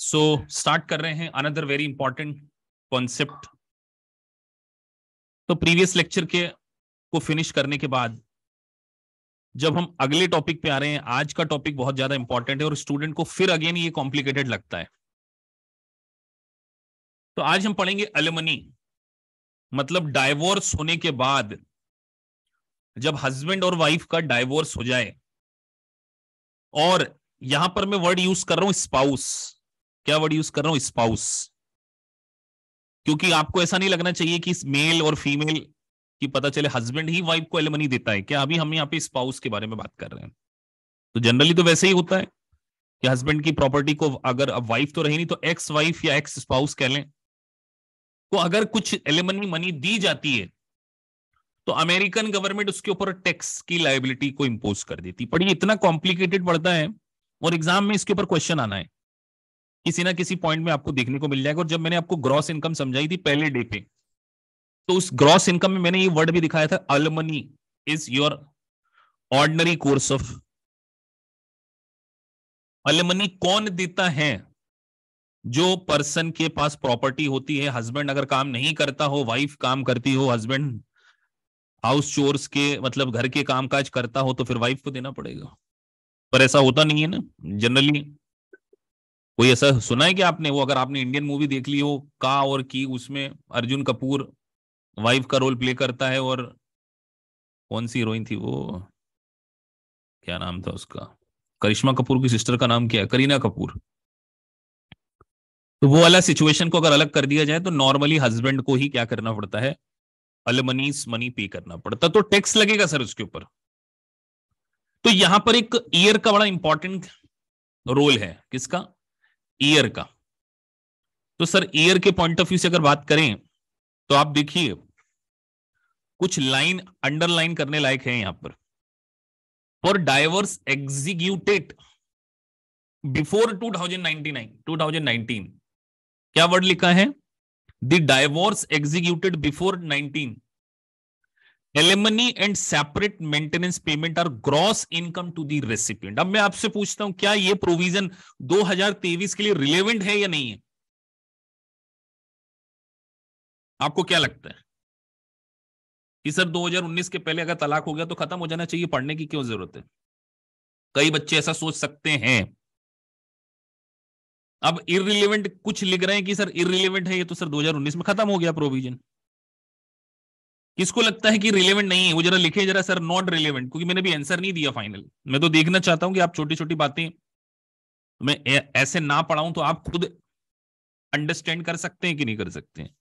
सो so, start कर रहे हैं अनदर वेरी इंपॉर्टेंट कॉन्सेप्ट तो प्रीवियस लेक्चर के को फिनिश करने के बाद जब हम अगले टॉपिक पे आ रहे हैं आज का टॉपिक बहुत ज्यादा इंपॉर्टेंट है और स्टूडेंट को फिर अगेन ये कॉम्प्लिकेटेड लगता है तो आज हम पढ़ेंगे अलमनी मतलब डाइवोर्स होने के बाद जब हस्बैंड और वाइफ का डाइवोर्स हो जाए और यहां पर मैं वर्ड यूज कर रहा हूं स्पाउस क्या वर्ड यूज कर रहा हूं स्पाउस क्योंकि आपको ऐसा नहीं लगना चाहिए कि मेल और फीमेल की पता चले हस्बैंड ही वाइफ को एलिमनी देता है क्या अभी हम यहाँ पे स्पाउस के बारे में बात कर रहे हैं तो जनरली तो वैसे ही होता है कि हस्बैंड की प्रॉपर्टी को अगर अब वाइफ तो रही नहीं तो एक्स वाइफ या एक्स स्पाउस कह लें तो अगर कुछ एलिमनी मनी दी जाती है तो अमेरिकन गवर्नमेंट उसके ऊपर टैक्स की लाइबिलिटी को इम्पोज कर देती पर ये इतना कॉम्प्लिकेटेड पड़ता है और एग्जाम में इसके ऊपर क्वेश्चन आना है किसी ना किसी पॉइंट में आपको देखने को मिल जाएगा और जब मैंने आपको ग्रॉस इनकम समझाई थी पहले डे पे तो उस ग्रॉस इनकम में मैंने ये वर्ड भी दिखाया था alimony is your ordinary course of alimony कौन देता है जो पर्सन के पास प्रॉपर्टी होती है हस्बैंड अगर काम नहीं करता हो वाइफ काम करती हो हस्बैंड हाउस चोर्स के मतलब घर के कामकाज करता हो तो फिर वाइफ को देना पड़ेगा पर ऐसा होता नहीं है ना जनरली कोई ऐसा सुना है कि आपने वो अगर आपने इंडियन मूवी देख ली हो का और की उसमें अर्जुन कपूर वाइफ का रोल प्ले करता है और कौन सी हीरोइन थी वो क्या नाम था उसका करिश्मा कपूर की सिस्टर का नाम क्या है करीना कपूर तो वो वाला सिचुएशन को अगर अलग कर दिया जाए तो नॉर्मली हस्बैंड को ही क्या करना पड़ता है अलमनीस मनी पे करना पड़ता तो टैक्स लगेगा सर उसके ऊपर तो यहां पर एक ईयर का बड़ा इंपॉर्टेंट रोल है किसका ईयर का तो सर ईयर के पॉइंट ऑफ व्यू से अगर बात करें तो आप देखिए कुछ लाइन अंडरलाइन करने लायक है यहां पर फॉर डाइवर्स एग्जीक्यूटेड बिफोर 2099 2019 क्या वर्ड लिखा है the divorce executed before 19 alimony and separate maintenance payment are gross income to the recipient अब मैं आपसे पूछता हूं क्या ये प्रोविजन 2023 के लिए रिलेवेंट है या नहीं है आपको क्या लगता है कि सर 2019 के पहले अगर तलाक हो गया तो खत्म हो जाना चाहिए पढ़ने की क्यों जरूरत है कई बच्चे ऐसा सोच सकते हैं अब इरिलेवेंट कुछ लिख रहे हैं कि सर इरिलेवेंट है ये तो सर 2019 में खत्म हो गया प्रोविजन किसको लगता है कि रिलेवेंट नहीं है वो जरा लिखे जरा सर नॉट रिलेवेंट क्योंकि मैंने भी आंसर नहीं दिया फाइनल मैं तो देखना चाहता हूं कि आप छोटी छोटी बातें मैं ऐसे ना पढ़ाऊं तो आप खुद अंडरस्टैंड कर सकते हैं कि नहीं कर सकते हैं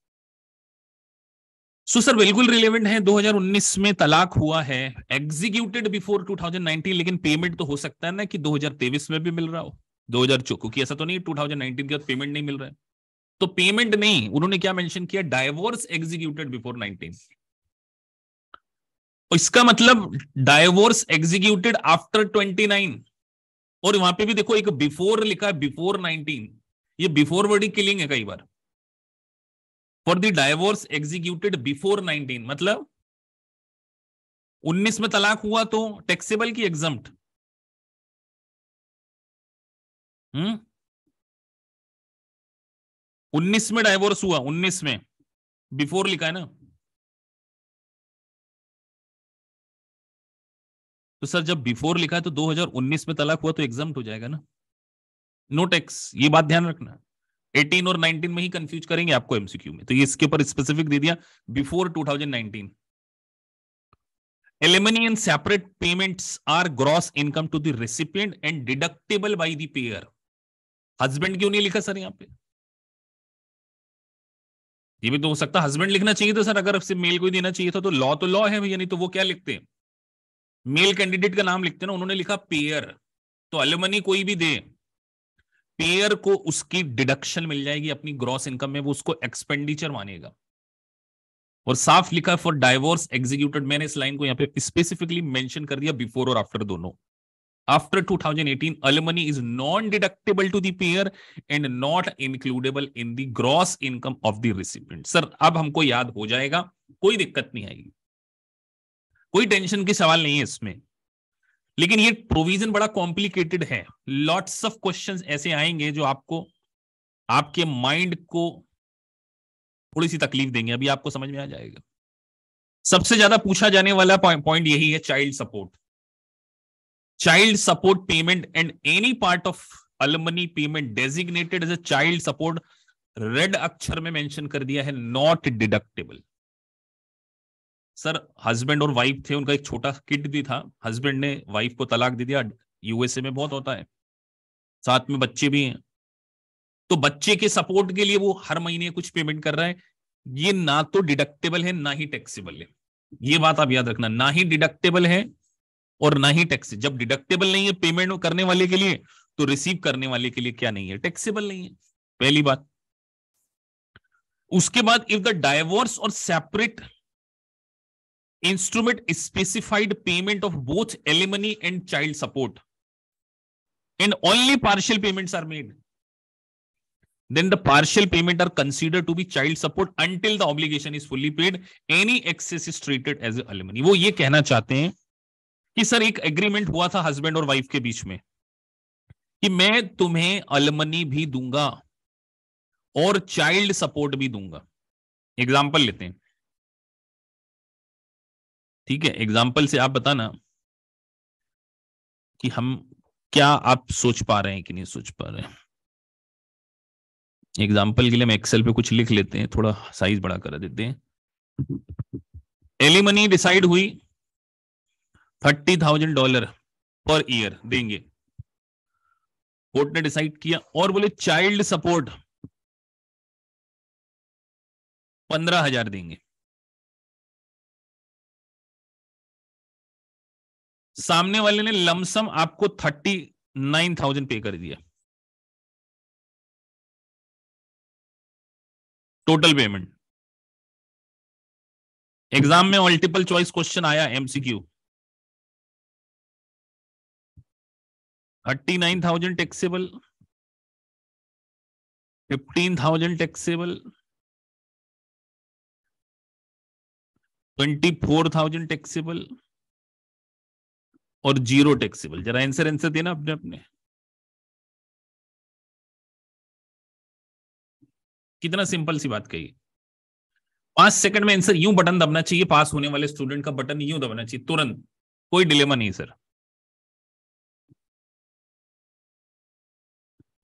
सो सर बिल्कुल रिलेवेंट है 2019 में तलाक हुआ है एग्जीक्यूटेड बिफोर 2019 लेकिन पेमेंट तो हो सकता है ना कि 2023 में भी मिल रहा हो 2000 क्योंकि ऐसा तो नहीं 2019 के बाद पेमेंट नहीं मिल रहा है तो पेमेंट नहीं उन्होंने क्या मेंशन किया डायवोर्स एग्जीक्यूटेड बिफोर 19 इसका मतलब डायवोर्स एग्जीक्यूटेड आफ्टर 29 और वहां पे भी देखो एक बिफोर लिखा है बिफोर 19 ये बिफोर वर्डी किलिंग है कई बार for the divorce executed before 19 मतलब 19 में तलाक हुआ तो टैक्सेबल की एग्जाम हम्म? उन्नीस में डायवोर्स हुआ उन्नीस में बिफोर लिखा है ना तो सर जब बिफोर लिखा है तो 2019 में तलाक हुआ तो एग्जाम हो जाएगा ना नो टैक्स ये बात ध्यान रखना 18 और 19 में ही कंफ्यूज करेंगे आपको एमसीक्यू में तो ये इसके ऊपर स्पेसिफिक दे दिया before 2019 alimony separate payments are gross income to the recipient and deductible by the payer husband क्यों नहीं लिखा सर यहाँ पे ये भी तो हो सकता है हस्बैंड लिखना चाहिए था सर अगर आपसे मेल कोई देना चाहिए था तो लॉ तो लॉ है भैया नहीं तो वो क्या लिखते हैं मेल कैंडिडेट का नाम लिखते ना उन्होंने लिखा पेयर तो अलमनी कोई भी दे पेयर को उसकी डिडक्शन मिल जाएगी अपनी ग्रॉस इनकम में वो उसको एक्सपेंडिचर मानेगा और साफ लिखा फॉर डाइवोर्स एग्जीक्यूटेड मैंने इस लाइन को यहाँ पे स्पेसिफिकली मेंशन कर दिया बिफोर और आफ्टर दोनों after 2018 alimony is non deductible to payer and not includable in the gross income of the recipient sir अब हमको याद हो जाएगा कोई दिक्कत नहीं आएगी कोई टेंशन की सवाल नहीं है इसमें लेकिन ये प्रोविजन बड़ा कॉम्प्लिकेटेड है लॉट्स ऑफ क्वेश्चन ऐसे आएंगे जो आपको आपके माइंड को थोड़ी सी तकलीफ देंगे अभी आपको समझ में आ जाएगा सबसे ज्यादा पूछा जाने वाला पॉइंट यही है child support child support payment and any part of alimony payment designated as a child support red अक्षर में मेंशन कर दिया है नॉट डिडक्टेबल सर हस्बैंड और वाइफ थे उनका एक छोटा किड भी था हस्बैंड ने वाइफ को तलाक दे दिया यूएसए में बहुत होता है साथ में बच्चे भी हैं तो बच्चे के सपोर्ट के लिए वो हर महीने कुछ पेमेंट कर रहा है ये ना तो डिडक्टेबल है ना ही टैक्सेबल है ये बात आप याद रखना ना ही डिडक्टेबल है और ना ही टैक्स जब डिडक्टेबल नहीं है पेमेंट करने वाले के लिए तो रिसीव करने वाले के लिए क्या नहीं है टैक्सेबल नहीं है पहली बात उसके बाद if the divorce or separate instrument specified payment of both alimony and child support and only partial payments are made then the partial payment are considered to be child support until the obligation is fully paid any excess is treated as alimony wo ye kehna chahte hain ki sir ek agreement hua tha husband aur wife ke beech mein ki main tumhe alimony bhi dunga और child support भी दूंगा example लेते हैं ठीक है example से आप बताना कि हम क्या आप सोच पा रहे हैं कि नहीं सोच पा रहे हैं एग्जाम्पल के लिए हम एक्सेल पे कुछ लिख लेते हैं थोड़ा साइज बड़ा कर देते हैं एलिमनी डिसाइड हुई thirty thousand dollar per year देंगे कोर्ट ने डिसाइड किया और बोले चाइल्ड सपोर्ट पंद्रह हजार देंगे सामने वाले ने लमसम आपको थर्टी नाइन थाउजेंड पे कर दिया टोटल पेमेंट एग्जाम में मल्टीपल चॉइस क्वेश्चन आया MCQ thirty nine thousand taxable fifteen thousand taxable twenty four thousand taxable or zero taxable जरा आंसर आंसर देना अपने अपने कितना सिंपल सी बात कही पांच सेकंड में आंसर यूं बटन दबना चाहिए पास होने वाले स्टूडेंट का बटन यूं दबना चाहिए तुरंत कोई डिलेमा नहीं सर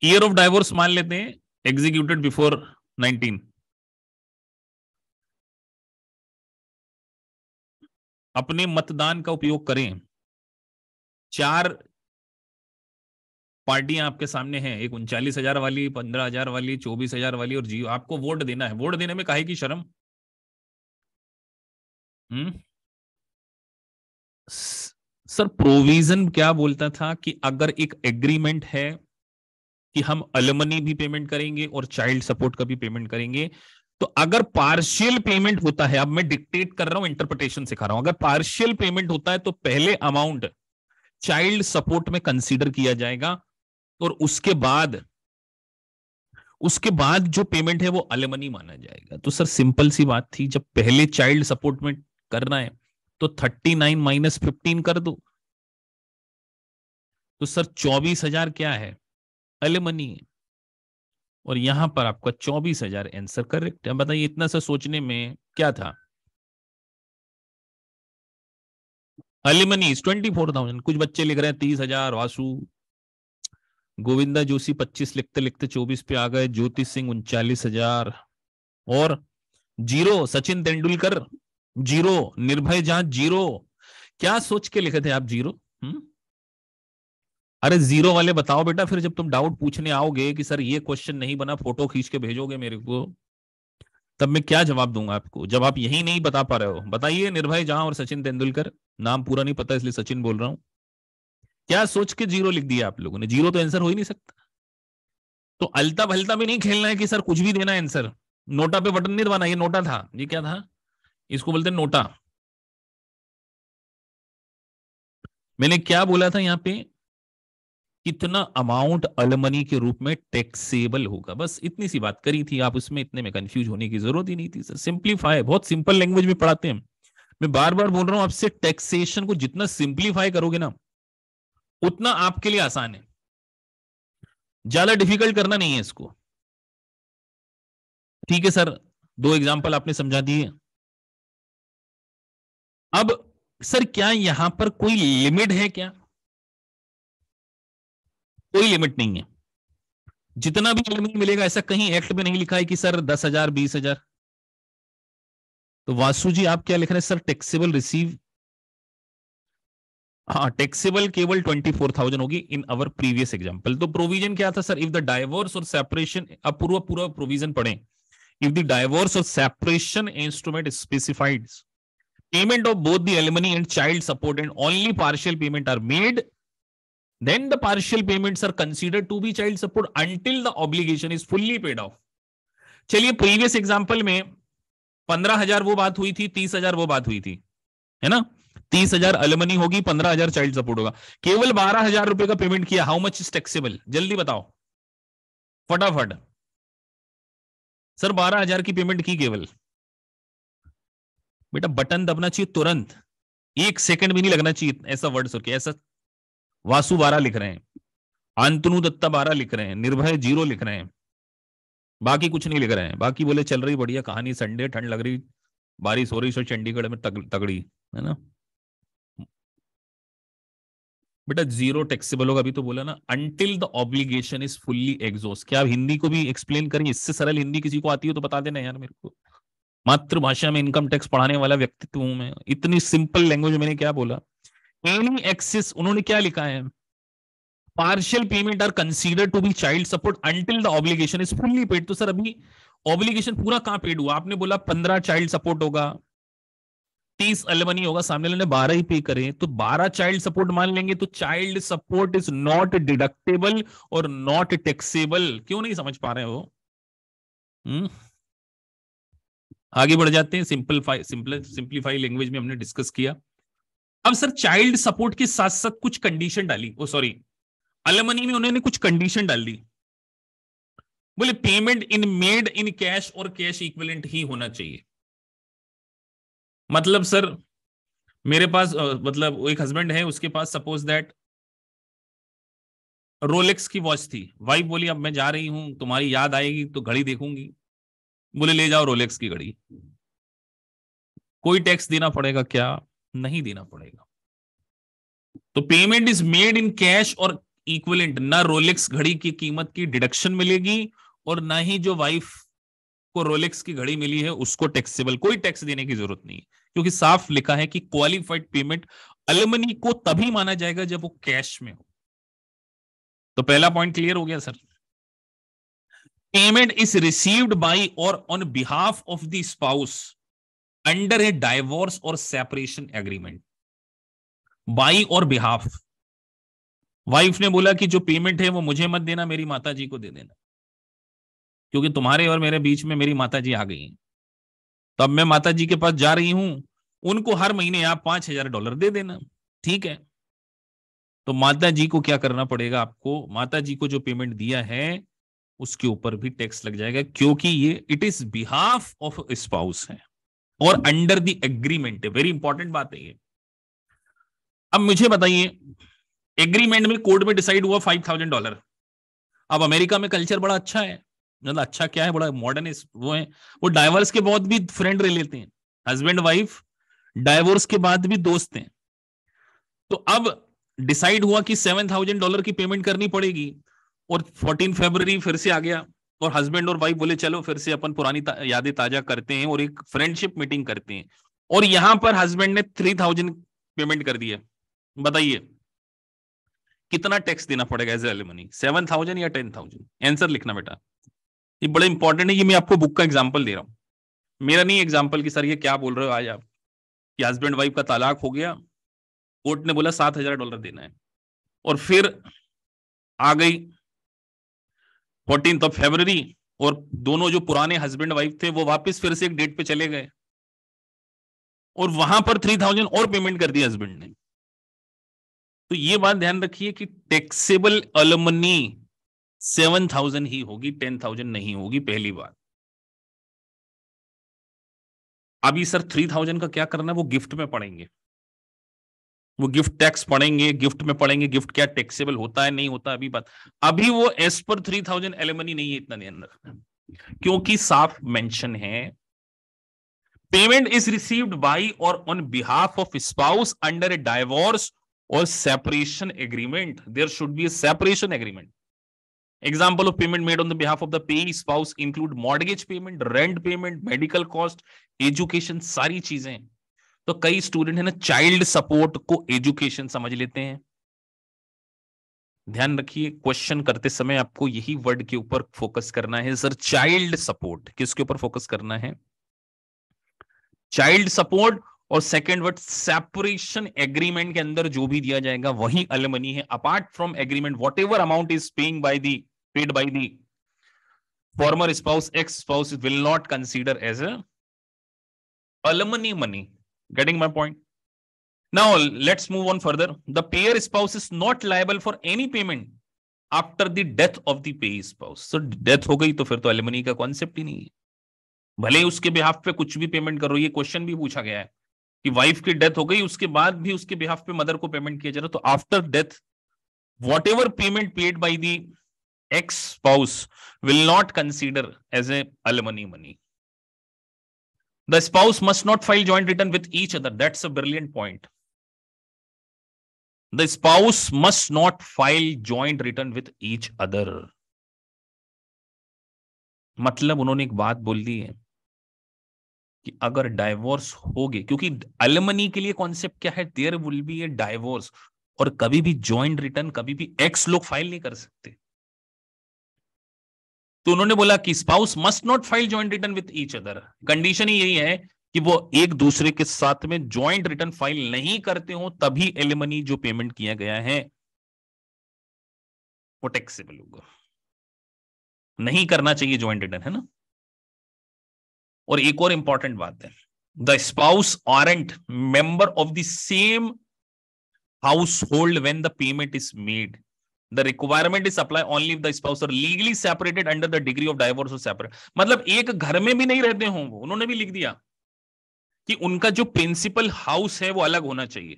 ईयर ऑफ डाइवोर्स मान लेते हैं एग्जीक्यूटेड बिफोर 19 अपने मतदान का उपयोग करें चार पार्टियां आपके सामने हैं एक उनचालीस हजार वाली पंद्रह हजार वाली चौबीस हजार वाली और जियो आपको वोट देना है वोट देने में काहे की शर्म हम्म? सर प्रोविजन क्या बोलता था कि अगर एक एग्रीमेंट है कि हम अलमनी भी पेमेंट करेंगे और चाइल्ड सपोर्ट का भी पेमेंट करेंगे तो अगर पार्शियल पेमेंट होता है अब मैं डिक्टेट कर रहा हूं इंटरप्रिटेशन सिखा रहा हूं अगर पार्शियल पेमेंट होता है तो पहले अमाउंट चाइल्ड सपोर्ट में कंसीडर किया जाएगा और उसके बाद उसके बाद जो पेमेंट है वो अलमनी माना जाएगा तो सर सिंपल सी बात थी जब पहले चाइल्ड सपोर्ट में करना है तो थर्टी नाइन माइनस फिफ्टीन कर दो तो सर चौबीस हजार क्या है अलमनी और यहां पर आपका चौबीस हजार आंसर करेक्ट है बताइए इतना सा सोचने में क्या था अलिमनीस ट्वेंटी फोर थाउजेंड कुछ बच्चे लिख रहे हैं तीस हजार वासु गोविंदा जोशी पच्चीस लिखते लिखते चौबीस पे आ गए ज्योति सिंह उनचालीस हजार और जीरो सचिन तेंदुलकर जीरो निर्भय जांच जीरो क्या सोच के लिखे थे आप जीरो हुँ? हम्म? अरे जीरो वाले बताओ बेटा फिर जब तुम डाउट पूछने आओगे कि सर ये क्वेश्चन नहीं बना फोटो खींच के भेजोगे मेरे को तब मैं क्या जवाब दूंगा आपको जब आप यही नहीं बता पा रहे हो बताइए निर्भय जहां और सचिन तेंदुलकर नाम पूरा नहीं पता इसलिए सचिन बोल रहा हूं क्या सोच के जीरो लिख दिया आप लोगों ने जीरो तो आंसर हो ही नहीं सकता तो अलता भलता भी नहीं खेलना है कि सर कुछ भी देना आंसर नोटा पे बटन नहीं दबाना ये नोटा था ये क्या था इसको बोलते नोटा मैंने क्या बोला था यहाँ पे कितना अमाउंट अलमनी के रूप में टैक्सेबल होगा बस इतनी सी बात करी थी आप उसमें इतने में कंफ्यूज होने की जरूरत ही नहीं थी सर सिंप्लीफाई बहुत सिंपल लैंग्वेज में पढ़ाते हैं मैं बार बार बोल रहा हूं आपसे टैक्सेशन को जितना सिंप्लीफाई करोगे ना उतना आपके लिए आसान है ज्यादा डिफिकल्ट करना नहीं है इसको ठीक है सर दो एग्जाम्पल आपने समझा दिए अब सर क्या यहां पर कोई लिमिट है क्या कोई लिमिट नहीं है जितना भी लिमिट मिलेगा ऐसा कहीं एक्ट में नहीं लिखा है कि सर दस हजार बीस हजार तो वासु जी आप क्या लिख रहे हैं सर टेक्सेबल रिसीव हाँ टैक्सेबल केवल ट्वेंटी फोर थाउजेंड होगी इन अवर प्रीवियस एग्जाम्पल तो प्रोविजन क्या था sir if the divorce or separation अब पूरा पूरा प्रोविजन पढ़े if the divorce or separation instrument specified payment of both the alimony and child support and only partial payment are made then the partial payment are consider to be child support until the obligation is fully paid of चलिए previous example में पंद्रह हजार वो बात हुई थी तीस हजार वो बात हुई थी है ना तीस हजार अलमनी होगी पंद्रह हजार चाइल्ड सपोर्ट होगा केवल बारह हजार रुपए का पेमेंट किया हाउ मच इज टैक्सेबल जल्दी बताओ फटाफट सर बारह हजार की पेमेंट की केवल बेटा बटन दबना चाहिए तुरंत एक सेकंड भी नहीं लगना चाहिए ऐसा वर्ड सुन के ऐसा वासु बारह लिख रहे हैं आंतनु दत्ता बारह लिख रहे हैं निर्भय जीरो लिख रहे हैं बाकी कुछ नहीं लिख रहे हैं बाकी बोले चल रही बढ़िया कहानी संडे ठंड लग रही बारिश हो रही सो चंडीगढ़ में तग, तगड़ी है ना बेटा जीरो टैक्सेबल होगा अभी तो बोला ना until the obligation is fully exhaust क्या आप हिंदी को भी एक्सप्लेन करेंगे इससे सरल हिंदी किसी को आती हो तो बता देना यार मेरे को मातृभाषा में इनकम टैक्स पढ़ाने वाला व्यक्तित्व हूं मैं इतनी सिंपल लैंग्वेज मैंने क्या बोला एनी एक्सिस उन्होंने क्या लिखा है partial payment are consider to be child support until the obligation is fully paid तो सर अभी ऑब्लिगेशन पूरा कहां पेड हुआ आपने बोला पंद्रह चाइल्ड सपोर्ट होगा तीस अलमनी होगा सामने वाले बारह ही पे करें तो बारह चाइल्ड सपोर्ट मान लेंगे तो child support is not deductible or not taxable क्यों नहीं समझ पा रहे हो हुँ? हम्म। आगे बढ़ जाते हैं सिंपलफाई सिंपल सिंप्लीफाई लैंग्वेज में हमने डिस्कस किया अब सर चाइल्ड सपोर्ट के साथ साथ कुछ कंडीशन डाली वो oh, सॉरी अलमनी में उन्होंने कुछ कंडीशन डाल दी बोले payment in made in cash or cash equivalent ही होना चाहिए मतलब सर मेरे पास मतलब एक हस्बैंड है उसके पास सपोज दैट रोलेक्स की वॉच थी वाइफ बोली अब मैं जा रही हूं तुम्हारी याद आएगी तो घड़ी देखूंगी बोले ले जाओ रोलेक्स की घड़ी कोई टैक्स देना पड़ेगा क्या नहीं देना पड़ेगा तो payment is made in cash or equivalent ना रोलेक्स घड़ी की कीमत की डिडक्शन मिलेगी और ना ही जो वाइफ को रोलेक्स की घड़ी मिली है उसको टैक्सेबल कोई टैक्स देने की जरूरत नहीं है क्योंकि साफ लिखा है कि क्वालिफाइड पेमेंट अलमनी को तभी माना जाएगा जब वो कैश में हो तो पहला पॉइंट क्लियर हो गया sir payment is received by or on behalf of the spouse under a divorce or separation agreement by or behalf wife ने बोला कि जो पेमेंट है वो मुझे मत देना मेरी माता जी को दे देना क्योंकि तुम्हारे और मेरे बीच में मेरी माता जी आ गई तो अब मैं माता जी के पास जा रही हूं उनको हर महीने आप पांच हजार डॉलर दे देना ठीक है तो माता जी को क्या करना पड़ेगा आपको माता जी को जो पेमेंट दिया है उसके ऊपर भी टैक्स लग जाएगा क्योंकि ये it is behalf of spouse है और अंडर द एग्रीमेंट है वेरी इंपॉर्टेंट बात है ये अब मुझे बताइए एग्रीमेंट में कोर्ट में डिसाइड हुआ फाइव थाउजेंड डॉलर अब अमेरिका में कल्चर बड़ा अच्छा है मतलब अच्छा क्या है बड़ा मॉडर्न वो है वो डाइवोर्स के बाद भी फ्रेंड रह लेते हैं हस्बैंड वाइफ डाइवोर्स के बाद भी दोस्त हैं तो अब डिसाइड हुआ कि सेवन थाउजेंड डॉलर की पेमेंट करनी पड़ेगी और फोर्टीन फेबर फिर से आ गया और हस्बैंड और वाइफ बोले चलो फिर से अपन पुरानी ता, यादें ताजा करते हैं और एक फ्रेंडशिप मीटिंग करते हैं और यहां पर हस्बैंड ने थ्री थाउजेंड पेमेंट कर दिया बताइए कितना टैक्स देना पड़ेगा एज एलिमनी सेवन थाउजेंड या टेन थाउजेंड आंसर लिखना बेटा ये बड़ा इंपॉर्टेंट है ये मैं आपको बुक का एग्जाम्पल दे रहा हूँ मेरा नहीं एग्जाम्पल कि सर ये क्या बोल रहे हो आज आप कि हस्बैंड वाइफ का तलाक हो गया कोर्ट ने बोला सात हजार डॉलर देना है और फिर आ गई फोर्टीन ऑफ फेबररी और दोनों जो पुराने हस्बैंड वाइफ थे वो वापस फिर से एक डेट पे चले गए और वहां पर थ्री थाउजेंड और पेमेंट कर दिया हस्बैंड ने तो ये बात ध्यान रखिए कि टैक्सेबल अलमनी सेवन थाउजेंड ही होगी टेन थाउजेंड नहीं होगी पहली बात अभी सर थ्री थाउजेंड का क्या करना है वो गिफ्ट में पड़ेंगे वो गिफ्ट टैक्स पड़ेंगे गिफ्ट में पड़ेंगे गिफ्ट क्या टैक्सेबल होता है नहीं होता अभी बात अभी वो एस पर थ्री थाउजेंड एलिमनी नहीं है इतना ध्यान रखना क्योंकि साफ मेंशन है payment is received by or on behalf of spouse under a divorce or separation agreement there should be separation agreement example of payment made on behalf of the pay spouse include mortgage payment rent payment medical cost education सारी चीजें तो कई student है ना child support को education समझ लेते हैं ध्यान रखिए क्वेश्चन करते समय आपको यही वर्ड के ऊपर फोकस करना है सर चाइल्ड सपोर्ट किसके ऊपर फोकस करना है चाइल्ड सपोर्ट और सेकंड वर्ड सेपरेशन एग्रीमेंट के अंदर जो भी दिया जाएगा वही अलमनी है apart from agreement whatever amount is paying by the paid by the former spouse ex spouse will not consider as a alimony money getting my point now let's move on further the payer spouse is not liable for any payment after the death of the payee spouse so death हो गई तो फिर तो alimony का concept ही नहीं है भले उसके बिहाफ पे कुछ भी पेमेंट करो ये क्वेश्चन भी पूछा गया है कि वाइफ की डेथ हो गई उसके बाद भी उसके बिहाफ पे मदर को पेमेंट किया जा रहा तो after death whatever payment paid by the ex spouse will not consider as a alimony money the spouse must not file joint return with each other that's a brilliant point the spouse must not file joint return with each other मतलब उन्होंने एक बात बोल दी है कि अगर divorce हो गए क्योंकि अलमनी के लिए कॉन्सेप्ट क्या है there will be a divorce और कभी भी ज्वाइंट रिटर्न कभी भी एक्स लोग फाइल नहीं कर सकते तो उन्होंने बोला कि spouse must not file joint return with each other condition ही यही है कि वो एक दूसरे के साथ में ज्वाइंट रिटर्न फाइल नहीं करते हो तभी एलिमनी जो पेमेंट किया गया है वो टैक्सेबल होगा नहीं करना चाहिए ज्वाइंट रिटर्न है ना और एक और इंपॉर्टेंट बात है the spouse aren't member of the same household when the payment is made the requirement is apply only if the spouse are legally separated under the degree of divorce or separate मतलब एक घर में भी नहीं रहते हों वो उन्होंने भी लिख दिया कि उनका जो प्रिंसिपल हाउस है वो अलग होना चाहिए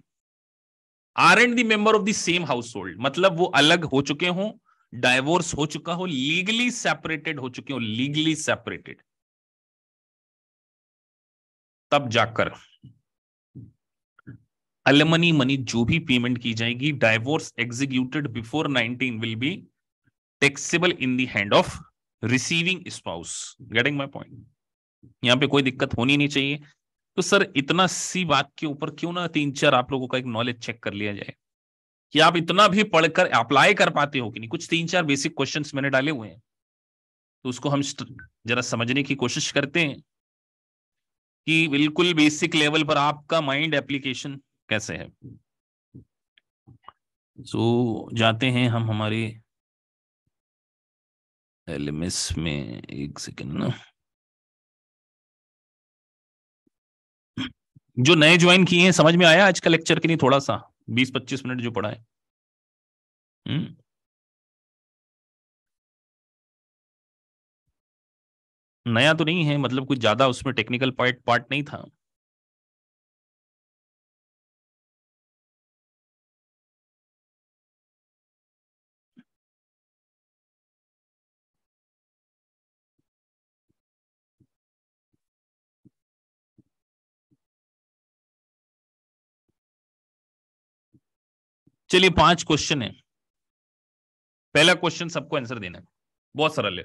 are and the member of the same household मतलब वो अलग हो चुके हों डाइवोर्स हो चुका हो लीगली सेपरेटेड हो चुके हो लीगली सेपरेटेड तब जाकर अलमनी मनी जो भी पेमेंट की जाएगी divorce executed before 19 will be taxable in the hand of receiving spouse getting my point यहाँ पे कोई दिक्कत होनी नहीं चाहिए तो सर इतना सी बात के ऊपर क्यों ना तीन चार आप लोगों का एक नॉलेज चेक कर लिया जाए कि आप इतना भी पढ़कर अप्लाई कर पाते हो कि नहीं कुछ तीन चार बेसिक क्वेश्चन मैंने डाले हुए हैं तो उसको हम जरा समझने की कोशिश करते हैं कि बिल्कुल बेसिक लेवल पर आपका माइंड एप्लीकेशन कैसे है सो so, जाते हैं हम हमारे एलिमिस में एक सेकेंड ना जो नए ज्वाइन किए हैं समझ में आया आज का लेक्चर के लिए थोड़ा सा बीस पच्चीस मिनट जो पढ़ा है हुँ? हम्म। नया तो नहीं है मतलब कुछ ज्यादा उसमें टेक्निकल पार्ट पार्ट नहीं था चलिए पांच क्वेश्चन है पहला क्वेश्चन सबको आंसर देना है बहुत सरल है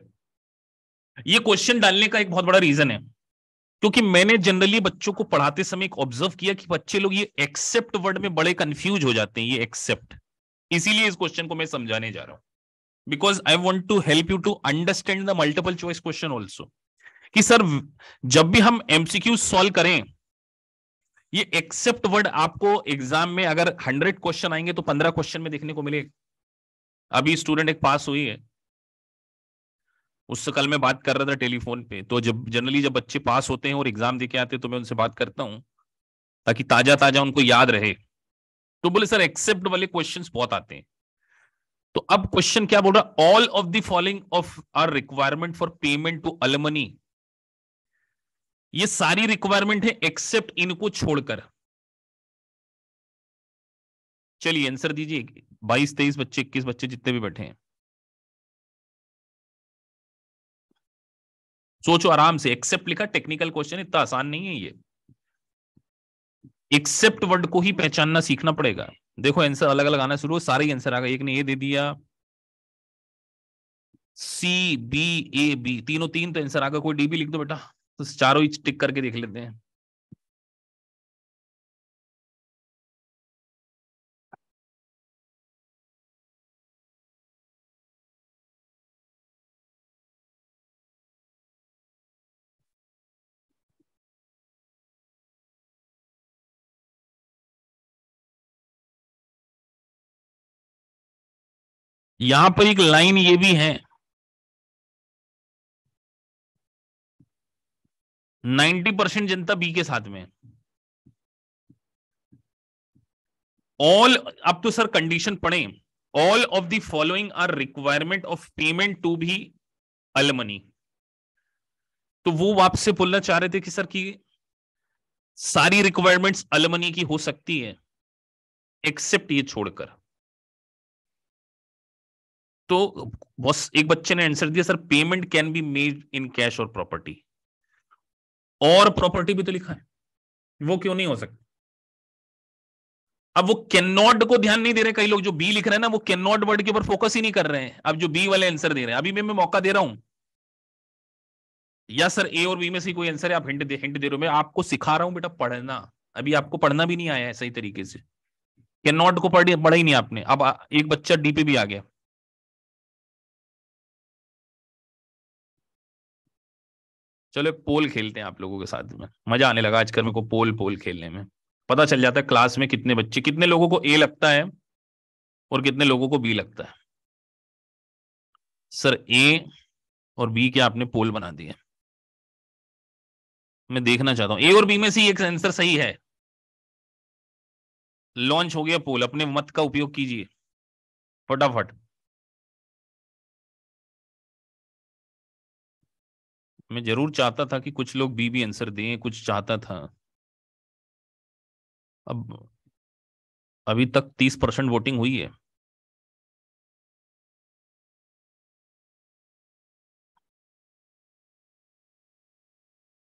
ये क्वेश्चन डालने का एक बहुत बड़ा रीजन है क्योंकि मैंने जनरली बच्चों को पढ़ाते समय एक ऑब्जर्व किया कि बच्चे लोग ये एक्सेप्ट वर्ड में बड़े कंफ्यूज हो जाते हैं ये एक्सेप्ट इसीलिए इस क्वेश्चन को मैं समझाने जा रहा हूं because I want to help you to understand the multiple choice question also कि सर जब भी हम एमसीक्यू सॉल्व करें ये एक्सेप्ट वर्ड आपको एग्जाम में अगर हंड्रेड क्वेश्चन आएंगे तो पंद्रह क्वेश्चन में देखने को मिले अभी स्टूडेंट एक पास हुई है उससे कल मैं बात कर रहा था टेलीफोन पे तो जब जनरली जब बच्चे पास होते हैं और एग्जाम दे के आते हैं तो मैं उनसे बात करता हूँ ताकि ताजा ताजा उनको याद रहे तो बोले सर एक्सेप्ट वाले क्वेश्चंस बहुत आते हैं तो अब क्वेश्चन क्या बोल रहा all of the following of are requirement for payment to alimony ये सारी रिक्वायरमेंट है एक्सेप्ट इनको छोड़कर चलिए आंसर दीजिए बाईस तेईस बच्चे इक्कीस बच्चे जितने भी बैठे हैं सोचो आराम से एक्सेप्ट लिखा टेक्निकल क्वेश्चन इतना आसान नहीं है ये एक्सेप्ट वर्ड को ही पहचानना सीखना पड़ेगा देखो आंसर अलग अलग आना शुरू सारे आंसर आ गए एक ने ये दे दिया सी बी ए बी तीनों तीन तो आंसर आ गए कोई डी भी लिख दो बेटा तो चारों ही टिक करके देख लेते हैं यहां पर एक लाइन ये भी है 90 परसेंट जनता बी के साथ में ऑल अब तो सर कंडीशन पड़े all of the following are requirement of payment to be alimony तो वो आपसे बोलना चाह रहे थे कि सर की सारी रिक्वायरमेंट्स अलमनी की हो सकती है एक्सेप्ट ये छोड़कर तो बॉस एक बच्चे ने आंसर दिया sir payment can be made in cash or property or property भी तो लिखा है वो क्यों नहीं हो सकता अब वो कैन नॉट को ध्यान नहीं दे रहे कई लोग जो बी लिख रहे हैं ना वो कैन नॉट वर्ड के ऊपर फोकस ही नहीं कर रहे हैं अब जो बी वाले आंसर दे रहे हैं अभी मैं, मैं मौका दे रहा हूं या सर ए और बी में से कोई आंसर है आप हिंट दे हिंट दे रहे हो मैं आपको सिखा रहा हूं बेटा पढ़ना अभी आपको पढ़ना भी नहीं आया है सही तरीके से कैन नॉट को पढ़ पढ़ा ही नहीं आपने अब एक बच्चा डी पे भी आ गया चलो पोल खेलते हैं आप लोगों के साथ में मजा आने लगा आजकल मेरे को पोल पोल खेलने में पता चल जाता है क्लास में कितने बच्चे कितने लोगों को ए लगता है और कितने लोगों को बी लगता है सर ए और बी के आपने पोल बना दिए मैं देखना चाहता हूं ए और बी में से एक आंसर सही है लॉन्च हो गया पोल अपने मत का उपयोग कीजिए फटाफट मैं जरूर चाहता था कि कुछ लोग बी भी आंसर दें कुछ चाहता था अब अभी तक तीस परसेंट वोटिंग हुई है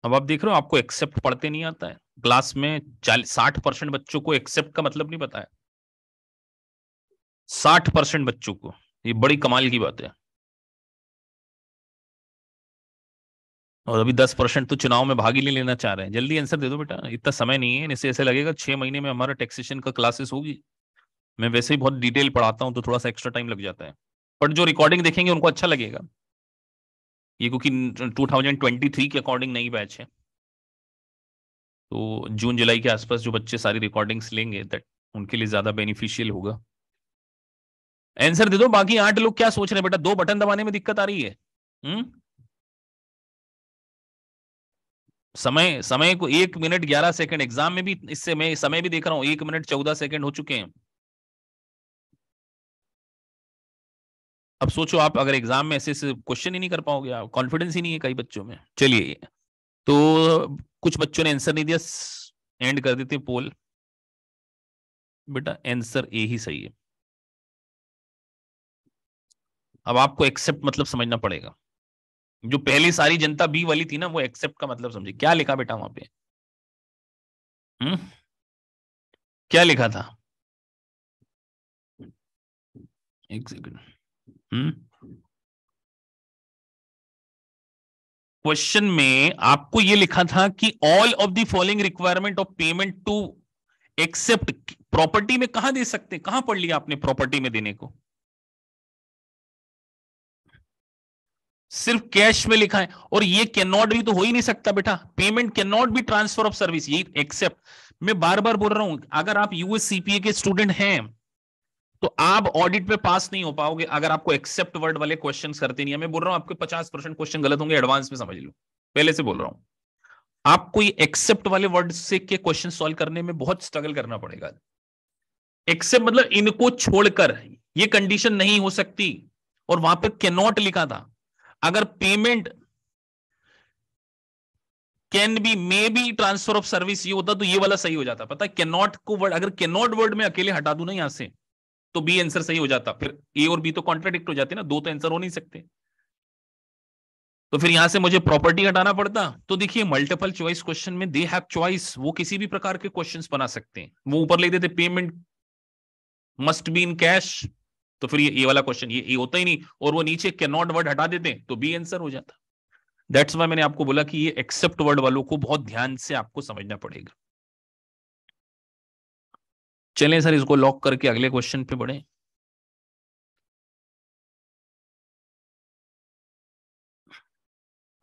अब आप देख रहे हो आपको एक्सेप्ट पढ़ते नहीं आता है क्लास में चालीस साठ परसेंट बच्चों को एक्सेप्ट का मतलब नहीं पता है साठ परसेंट बच्चों को ये बड़ी कमाल की बात है और अभी दस परसेंट तो चुनाव में भाग ही नहीं लेना चाह रहे हैं जल्दी आंसर दे दो बेटा इतना समय नहीं है इससे ऐसे लगेगा छह महीने में हमारा टैक्सेशन का क्लासेस होगी मैं वैसे ही बहुत डिटेल पढ़ाता हूँ तो थोड़ा सा एक्स्ट्रा टाइम लग जाता है बट जो रिकॉर्डिंग देखेंगे उनको अच्छा लगेगा ये क्योंकि टू के अकॉर्डिंग नई बैच है तो जून जुलाई के आसपास जो बच्चे सारी रिकॉर्डिंग्स लेंगे दैट उनके लिए ज्यादा बेनिफिशियल होगा आंसर दे दो बाकी आठ लोग क्या सोच रहे हैं बेटा दो बटन दबाने में दिक्कत आ रही है हुँ? हम्म? समय समय को एक मिनट ग्यारह सेकंड एग्जाम में भी इससे मैं समय भी देख रहा हूं एक मिनट चौदह सेकंड हो चुके हैं अब सोचो आप अगर एग्जाम में ऐसे क्वेश्चन ही नहीं कर पाओगे आप कॉन्फिडेंस ही नहीं है कई बच्चों में चलिए तो कुछ बच्चों ने आंसर नहीं दिया एंड कर देते पोल बेटा आंसर ए ही सही है अब आपको एक्सेप्ट मतलब समझना पड़ेगा जो पहली सारी जनता बी वाली थी ना वो एक्सेप्ट का मतलब समझे क्या लिखा बेटा वहां पे हम्म? क्या लिखा था एक सेकंड क्वेश्चन हम्म? में आपको ये लिखा था कि all of the following requirement of payment to except property में कहा दे सकते कहां पढ़ लिया आपने प्रॉपर्टी में देने को सिर्फ कैश में लिखा है और ये कैन नॉट भी तो हो ही नहीं सकता बेटा payment can not be transfer of service ये एक्सेप्ट मैं बार बार बोल रहा हूं अगर आप यूएस सीपीए के स्टूडेंट हैं तो आप ऑडिट में पास नहीं हो पाओगे अगर आपको एक्सेप्ट वर्ड वाले क्वेश्चन करते नहीं है मैं बोल रहा हूं आपके पचास परसेंट क्वेश्चन गलत होंगे एडवांस में समझ लो पहले से बोल रहा हूं आपको ये एक्सेप्ट वाले वर्ड से के क्वेश्चन सॉल्व करने में बहुत स्ट्रगल करना पड़ेगा एक्सेप्ट मतलब इनको छोड़कर ये कंडीशन नहीं हो सकती और वहां पर कैनॉट लिखा था अगर payment can be may be transfer of service ये होता तो ये वाला सही हो जाता पता है कैनॉट को वर्ड अगर कैनॉट वर्ड में अकेले हटा दू ना यहां से तो बी आंसर सही हो जाता फिर ए और बी तो कॉन्ट्राडिक्ट हो जाते ना दो तो आंसर हो नहीं सकते तो फिर यहां से मुझे प्रॉपर्टी हटाना पड़ता तो देखिए मल्टीपल चॉइस क्वेश्चन में दे हैव चॉइस वो किसी भी प्रकार के क्वेश्चंस बना सकते हैं वो ऊपर लिख देते payment must be in cash तो फिर ये ए वाला क्वेश्चन ये ए होता ही नहीं और वो नीचे के नॉट वर्ड हटा देते तो बी आंसर हो जाता दैट्स वाई मैंने आपको बोला कि ये एक्सेप्ट वर्ड वालों को बहुत ध्यान से आपको समझना पड़ेगा चलें सर इसको लॉक करके अगले क्वेश्चन पे बढ़े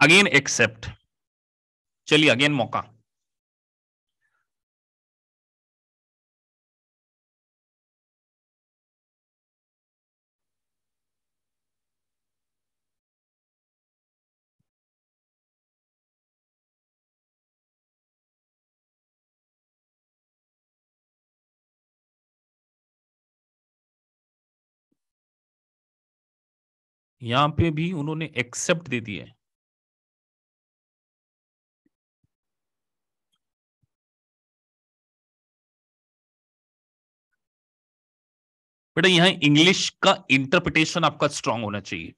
अगेन एक्सेप्ट चलिए अगेन मौका यहां पे भी उन्होंने एक्सेप्ट दे दिया बेटा यहां इंग्लिश का इंटरप्रिटेशन आपका स्ट्रांग होना चाहिए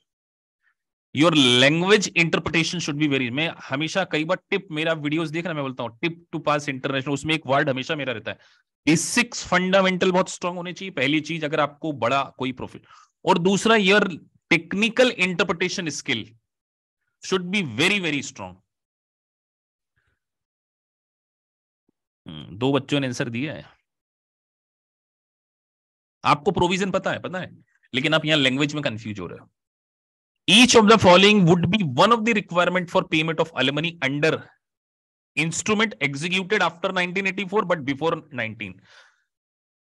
your language interpretation should be very मैं हमेशा कई बार टिप मेरा वीडियोस देखना मैं बोलता हूं टिप टू पास इंटरनेशनल उसमें एक वर्ड हमेशा मेरा रहता है बेसिक्स फंडामेंटल बहुत स्ट्रांग होने चाहिए पहली चीज अगर आपको बड़ा कोई प्रॉफिट और दूसरा your technical interpretation skill should be very very strong दो बच्चों ने आंसर दिया है आपको प्रोविजन पता है पता है लेकिन आप यहां लैंग्वेज में कंफ्यूज हो रहे हो each of the following would be one of the requirement for payment of alimony under instrument executed after 1984 but before 19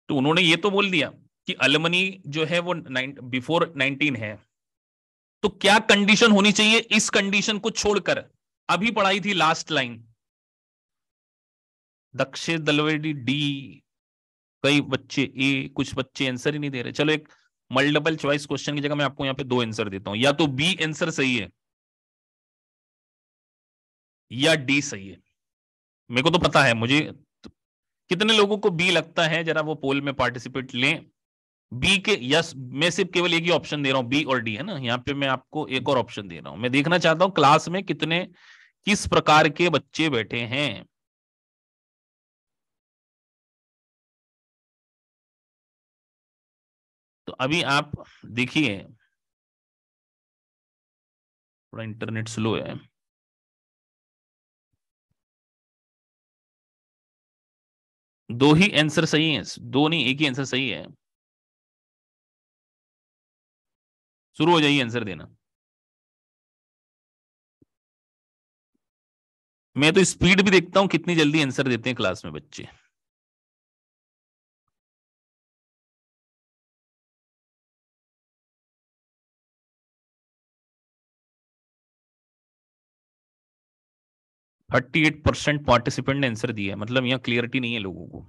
तो उन्होंने ये तो बोल दिया कि अलमनी जो है वो बिफोर 19 है तो क्या कंडीशन होनी चाहिए इस कंडीशन को छोड़कर अभी पढ़ाई थी लास्ट लाइन दक्षे दलवेडी डी कई बच्चे ए कुछ बच्चे आंसर ही नहीं दे रहे चलो एक मल्टीपल चॉइस क्वेश्चन की जगह मैं आपको यहां पे दो आंसर देता हूं या तो बी आंसर सही है या डी सही है मेरे को तो पता है मुझे कितने लोगों को बी लगता है जरा वो पोल में पार्टिसिपेट लें बी के यस मैं सिर्फ केवल एक ही ऑप्शन दे रहा हूँ बी और डी है ना यहाँ पे मैं आपको एक और ऑप्शन दे रहा हूँ मैं देखना चाहता हूँ क्लास में कितने किस प्रकार के बच्चे बैठे हैं तो अभी आप देखिए थोड़ा इंटरनेट स्लो है दो ही आंसर सही है दो नहीं एक ही आंसर सही है शुरू हो जाइए आंसर देना मैं तो स्पीड भी देखता हूं कितनी जल्दी आंसर देते हैं क्लास में बच्चे थर्टी एट परसेंट पार्टिसिपेंट ने आंसर दिया है मतलब यहां क्लियरिटी नहीं है लोगों को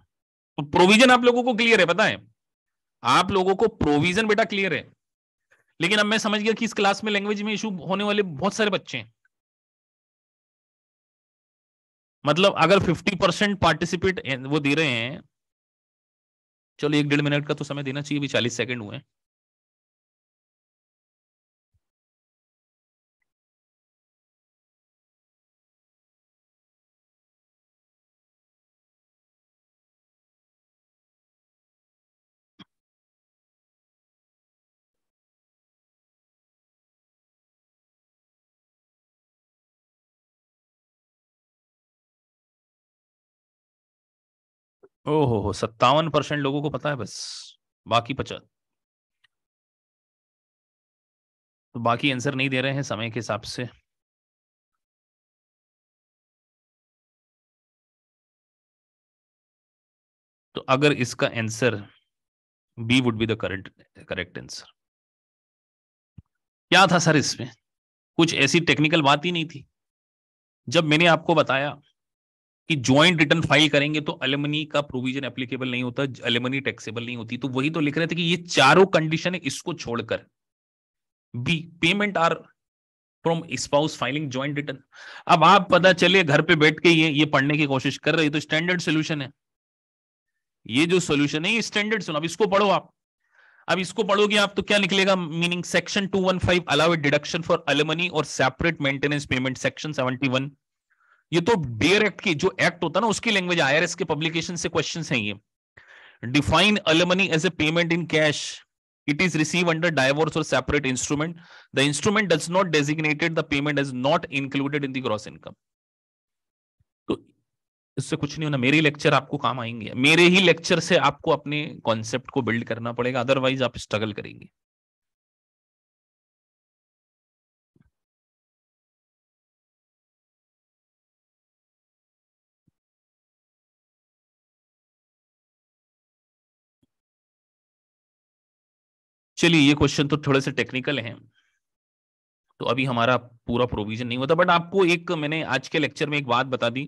तो प्रोविजन आप लोगों को क्लियर है पता है आप लोगों को प्रोविजन बेटा क्लियर है लेकिन अब मैं समझ गया कि इस क्लास में लैंग्वेज में इशू होने वाले बहुत सारे बच्चे हैं मतलब अगर 50 परसेंट पार्टिसिपेट वो दे रहे हैं चलो एक डेढ़ मिनट का तो समय देना चाहिए अभी चालीस सेकंड हुए हैं ओहो हो सत्तावन परसेंट लोगों को पता है बस बाकी पचास तो बाकी आंसर नहीं दे रहे हैं समय के हिसाब से तो अगर इसका answer B would be the correct correct answer क्या था सर इसमें कुछ ऐसी टेक्निकल बात ही नहीं थी जब मैंने आपको बताया कि ज्वाइंट रिटर्न फाइल करेंगे तो अलेमनी का प्रोविजन एप्लीकेबल नहीं होता अलेमनी टैक्सेबल नहीं होती तो वही तो लिख रहे थे कि ये चारों कंडीशन है इसको छोड़कर B payment are from spouse filing joint return अब आप पता चले घर पे बैठ के ये ये पढ़ने की कोशिश कर रहे तो स्टैंडर्ड सोल्यूशन है ये जो सोल्यूशन है ये स्टैंडर्ड अब इसको पढ़ो आप अब इसको पढ़ोगे आप तो क्या निकलेगा meaning section two one five allow deduction for alimony or separate maintenance payment section seventy one ये तो डेयर एक्ट की जो एक्ट होता है ना उसकी लैंग्वेज आईआरएस के पब्लिकेशन से क्वेश्चन है ये define alimony as a payment in cash it is receive under divorce or separate instrument the instrument does not designated the payment is not included in the gross income तो इससे कुछ नहीं होना मेरे lecture आपको काम आएंगे मेरे ही लेक्चर से आपको अपने कॉन्सेप्ट को बिल्ड करना पड़ेगा अदरवाइज आप स्ट्रगल करेंगे चलिए ये क्वेश्चन तो थोड़े से टेक्निकल हैं तो अभी हमारा पूरा प्रोविजन नहीं होता बट आपको एक मैंने आज के लेक्चर में एक बात बता दी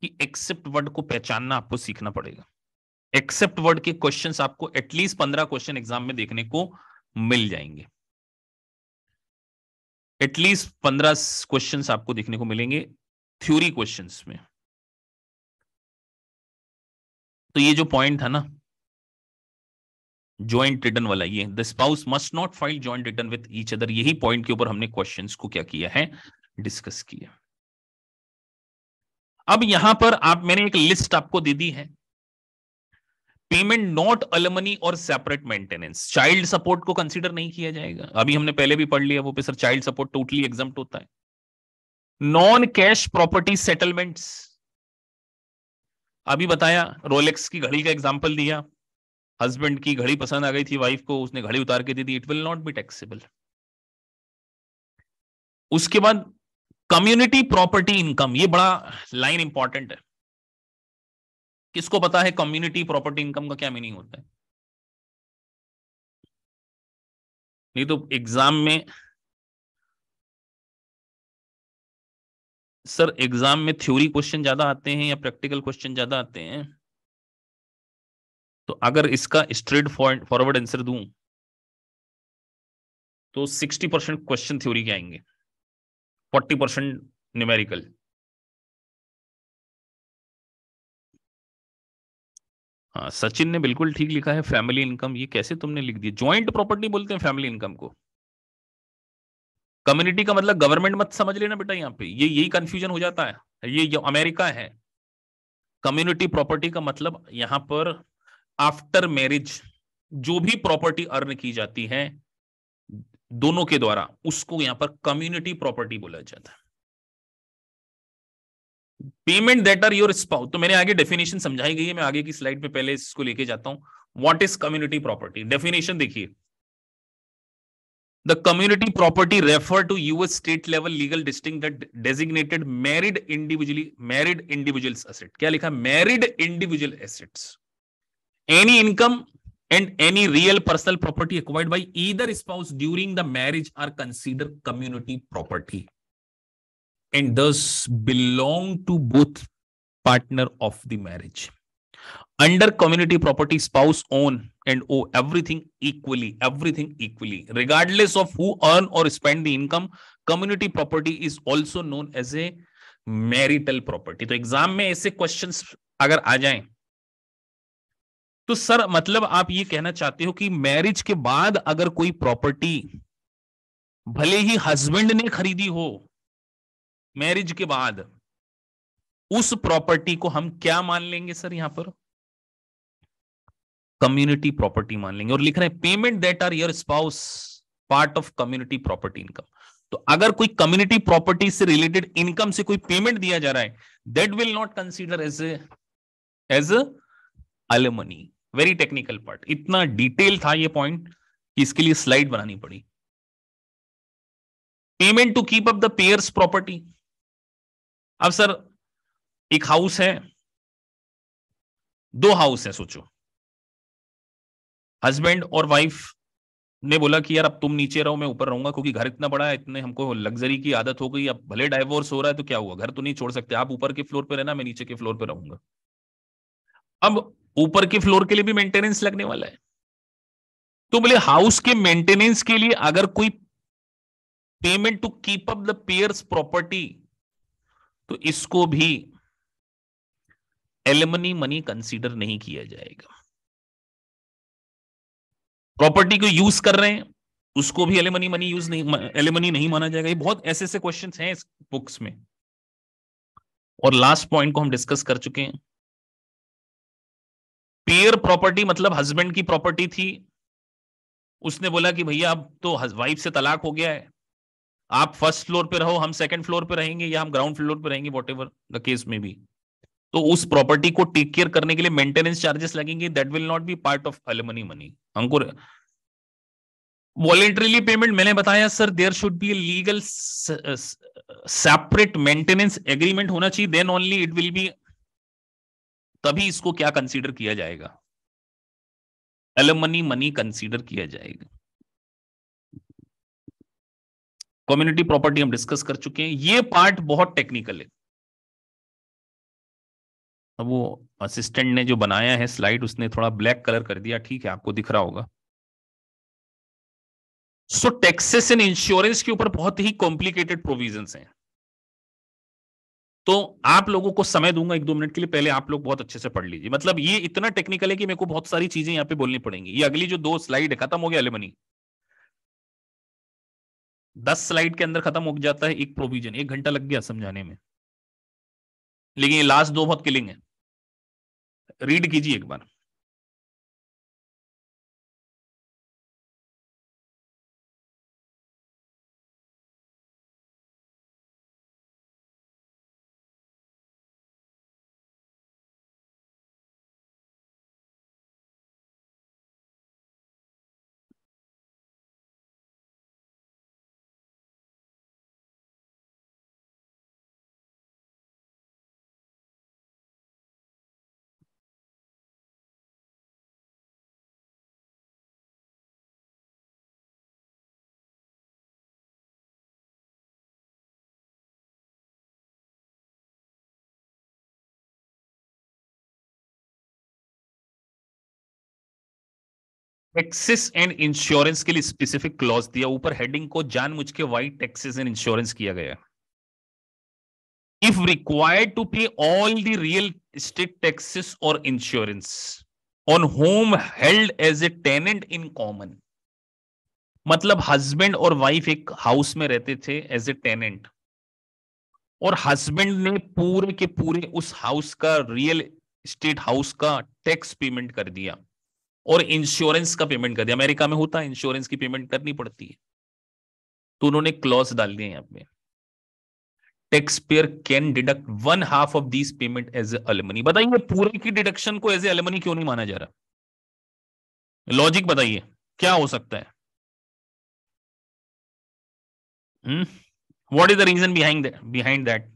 कि एक्सेप्ट वर्ड को पहचानना आपको सीखना पड़ेगा एक्सेप्ट वर्ड के क्वेश्चन आपको एटलीस्ट पंद्रह क्वेश्चन एग्जाम में देखने को मिल जाएंगे एटलीस्ट पंद्रह क्वेश्चन आपको देखने को मिलेंगे थ्योरी क्वेश्चन में तो ये जो पॉइंट था ना ज्वाइंट रिटर्न वाला ये the spouse must not file joint return with each other यही पॉइंट के ऊपर हमने क्वेश्चन को क्या किया है डिस्कस किया अब यहां पर आप मैंने एक लिस्ट आपको दे दी है payment not alimony or separate maintenance child support को कंसीडर नहीं किया जाएगा अभी हमने पहले भी पढ़ लिया वो पे sir child support totally exempt होता है नॉन कैश प्रॉपर्टी सेटलमेंट्स अभी बताया रोलेक्स की घड़ी का एग्जाम्पल दिया हस्बैंड की घड़ी पसंद आ गई थी वाइफ को उसने घड़ी उतार के दी थी it will not be taxable उसके बाद कम्युनिटी प्रॉपर्टी इनकम ये बड़ा लाइन इंपॉर्टेंट है किसको पता है कम्युनिटी प्रॉपर्टी इनकम का क्या मीनिंग होता है नहीं तो एग्जाम में सर एग्जाम में थ्योरी क्वेश्चन ज्यादा आते हैं या प्रैक्टिकल क्वेश्चन ज्यादा आते हैं तो अगर इसका स्ट्रेट फॉरवर्ड आंसर दू तो सिक्सटी परसेंट क्वेश्चन थ्योरी के आएंगे फोर्टी परसेंट न्यूमेरिकल हाँ सचिन ने बिल्कुल ठीक लिखा है फैमिली इनकम ये कैसे तुमने लिख दिया ज्वाइंट प्रॉपर्टी बोलते हैं फैमिली इनकम को कम्युनिटी का मतलब गवर्नमेंट मत समझ लेना बेटा यहाँ पे ये यही कंफ्यूजन हो जाता है ये, ये अमेरिका है कम्युनिटी प्रॉपर्टी का मतलब यहाँ पर आफ्टर मैरिज जो भी प्रॉपर्टी अर्न की जाती है दोनों के द्वारा उसको यहां पर कम्युनिटी प्रॉपर्टी बोला जाता है payment that are your spouse तो मैंने आगे डेफिनेशन समझाई गई है मैं आगे की स्लाइड में पहले इसको लेके जाता हूं what is community property definition देखिए the community property refer to US state level legal distinct designated married individually married individual asset क्या लिखा married individual assets any income and any real personal property acquired by either spouse during the marriage are considered community property and thus belong to both partner of the marriage under community property spouse own and owe everything equally everything equally regardless of who earn or spend the income community property is also known as a marital property तो exam में ऐसे questions अगर आ जाएं तो sir मतलब आप ये कहना चाहते हो कि मैरिज के बाद अगर कोई प्रॉपर्टी भले ही हस्बैंड ने खरीदी हो मैरिज के बाद उस प्रॉपर्टी को हम क्या मान लेंगे सर यहां पर कम्युनिटी प्रॉपर्टी मान लेंगे और लिख रहे हैं payment that are your spouse part of community property income तो अगर कोई कम्युनिटी प्रॉपर्टी से रिलेटेड इनकम से कोई पेमेंट दिया जा रहा है that will not consider as as alimony very technical part इतना डिटेल था ये पॉइंट कि इसके लिए स्लाइड बनानी पड़ी payment to keep up the payer's property अब सर एक हाउस है दो हाउस है सोचो हस्बैंड और वाइफ ने बोला कि यार अब तुम नीचे रहो मैं ऊपर रहूंगा क्योंकि घर इतना बड़ा है इतने हमको लग्जरी की आदत हो गई अब भले डाइवोर्स हो रहा है तो क्या हुआ घर तो नहीं छोड़ सकते आप ऊपर के फ्लोर पे रहना मैं नीचे के फ्लोर पे रहूंगा अब ऊपर के फ्लोर के लिए भी मेंटेनेंस लगने वाला है तो बोले हाउस के मेंटेनेंस के लिए अगर कोई payment to keep up the payer's property तो इसको भी एलिमनी मनी कंसीडर नहीं किया जाएगा प्रॉपर्टी को यूज कर रहे हैं उसको भी एलिमनी मनी यूज नहीं एलिमनी नहीं माना जाएगा ये बहुत ऐसे ऐसे क्वेश्चन हैं इस बुक्स में और लास्ट पॉइंट को हम डिस्कस कर चुके हैं पेयर प्रॉपर्टी मतलब हस्बैंड की प्रॉपर्टी थी उसने बोला कि भैया अब तो वाइफ से तलाक हो गया है आप फर्स्ट फ्लोर पे रहो हम सेकंड फ्लोर पे रहेंगे या हम ग्राउंड फ्लोर पे रहेंगे वॉट एवर द केस में भी तो उस प्रॉपर्टी को टेक केयर करने के लिए मेंटेनेंस चार्जेस लगेंगे that will not be part of alimony money Ankur voluntarily payment मैंने बताया sir there should be legal separate maintenance agreement होना चाहिए then only it will be तभी इसको क्या कंसीडर किया जाएगा एलमनी मनी कंसीडर किया जाएगा कम्युनिटी प्रॉपर्टी हम डिस्कस कर चुके हैं ये पार्ट बहुत टेक्निकल है अब वो असिस्टेंट ने जो बनाया है स्लाइड उसने थोड़ा ब्लैक कलर कर दिया ठीक है आपको दिख रहा होगा सो टैक्सेस एंड इंश्योरेंस के ऊपर बहुत ही कॉम्प्लिकेटेड प्रोविजन हैं तो आप लोगों को समय दूंगा एक दो मिनट के लिए पहले आप लोग बहुत अच्छे से पढ़ लीजिए मतलब ये इतना टेक्निकल है कि मेरे को बहुत सारी चीजें यहाँ पे बोलनी पड़ेंगी ये अगली जो दो स्लाइड है खत्म हो गया अलेमनी दस स्लाइड के अंदर खत्म हो जाता है एक प्रोविजन एक घंटा लग गया समझाने में लेकिन ये लास्ट दो बहुत किलिंग है रीड कीजिए एक बार टैक्सेस एंड इंश्योरेंस के लिए स्पेसिफिक क्लॉज दिया ऊपर हेडिंग को जान मुझ के वाई टैक्सेस एंड इंश्योरेंस किया गया if required to pay all the real state taxes और insurance on home held as a tenant in common मतलब हस्बैंड और वाइफ एक हाउस में रहते थे एज ए टेनेंट और हस्बैंड ने पूरे के पूरे उस हाउस का रियल स्टेट हाउस का टैक्स पेमेंट कर दिया और इंश्योरेंस का पेमेंट कर दिया अमेरिका में होता है इंश्योरेंस की पेमेंट करनी पड़ती है तो उन्होंने क्लॉज डाल दिया यहां पे tax payer can deduct one half of this payment as a alimony बताइए पूरे की डिडक्शन को एज ए अलमनी क्यों नहीं माना जा रहा लॉजिक बताइए क्या हो सकता है what is the reason behind behind that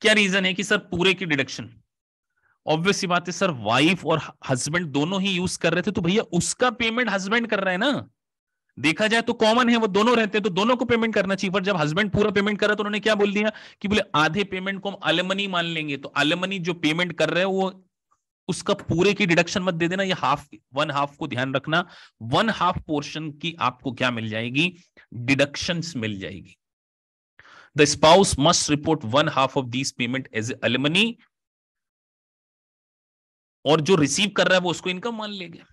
क्या रीजन है कि सर पूरे की डिडक्शन ऑब्वियस सी बात है सर वाइफ और हस्बैंड दोनों ही यूज कर रहे थे तो भैया उसका पेमेंट हस्बैंड कर रहा है ना देखा जाए तो कॉमन है वो दोनों रहते हैं तो दोनों को पेमेंट करना चाहिए पर जब हस्बैंड पूरा पेमेंट कर रहा तो उन्होंने क्या बोल दिया कि बोले आधे पेमेंट को हम अलमनी मान लेंगे तो अलमनी जो पेमेंट कर रहे हैं वो उसका पूरे की डिडक्शन मत दे देना ये हाफ वन हाफ को ध्यान रखना वन हाफ पोर्शन की आपको क्या मिल जाएगी डिडक्शन मिल जाएगी the spouse must report one half of these payment as a alimony और जो रिसीव कर रहा है वो उसको इनकम मान ले गया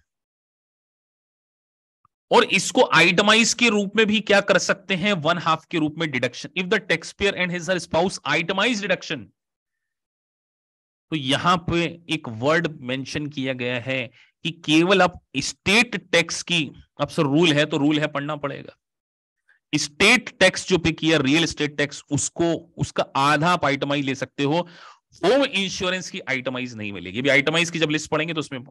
और इसको आइटमाइज के रूप में भी क्या कर सकते हैं वन हाफ के रूप में deduction if the payer and his spouse itemize deduction तो यहां पे एक वर्ड मेंशन किया गया है कि केवल अब स्टेट टैक्स की अब सर रूल है तो रूल है पढ़ना पड़ेगा स्टेट टैक्स जो पे किया रियल स्टेट टैक्स उसको उसका आधा आप आइटमाइज ले सकते हो होम इंश्योरेंस की आइटमाइज नहीं मिलेगी अभी आइटमाइज की जब लिस्ट पढ़ेंगे तो उसमें